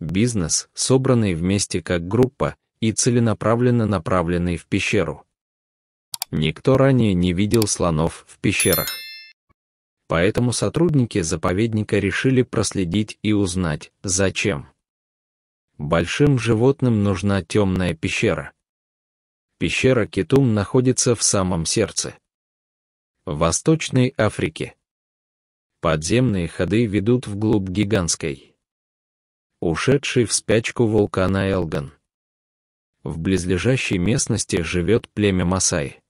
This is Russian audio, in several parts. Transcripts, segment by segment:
бизнес, собранный вместе как группа и целенаправленно направленный в пещеру. Никто ранее не видел слонов в пещерах. Поэтому сотрудники заповедника решили проследить и узнать, зачем. Большим животным нужна темная пещера. Пещера Китум находится в самом сердце. Восточной Африки. Подземные ходы ведут вглубь гигантской ушедший в спячку вулкана Элган. В близлежащей местности живет племя Масай,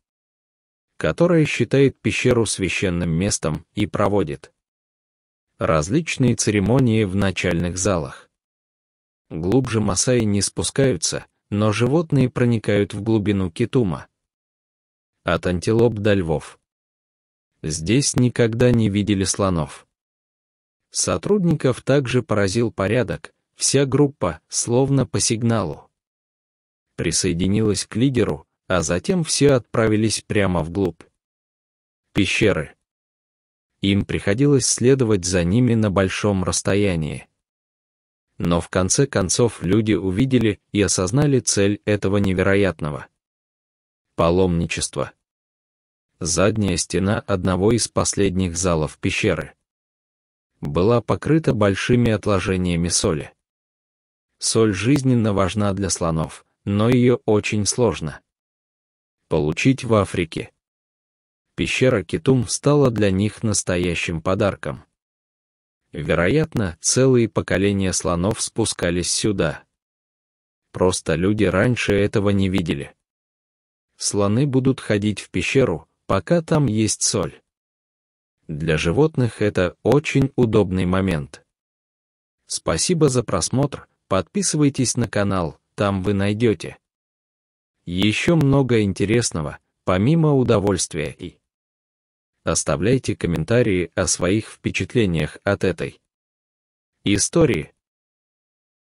которое считает пещеру священным местом и проводит различные церемонии в начальных залах. Глубже Масаи не спускаются, но животные проникают в глубину Китума. От антилоп до львов. Здесь никогда не видели слонов. Сотрудников также поразил порядок, Вся группа, словно по сигналу, присоединилась к лидеру, а затем все отправились прямо вглубь пещеры. Им приходилось следовать за ними на большом расстоянии. Но в конце концов люди увидели и осознали цель этого невероятного. паломничества. Задняя стена одного из последних залов пещеры была покрыта большими отложениями соли. Соль жизненно важна для слонов, но ее очень сложно получить в Африке. Пещера Китум стала для них настоящим подарком. Вероятно, целые поколения слонов спускались сюда. Просто люди раньше этого не видели. Слоны будут ходить в пещеру, пока там есть соль. Для животных это очень удобный момент. Спасибо за просмотр. Подписывайтесь на канал, там вы найдете еще много интересного, помимо удовольствия и оставляйте комментарии о своих впечатлениях от этой истории.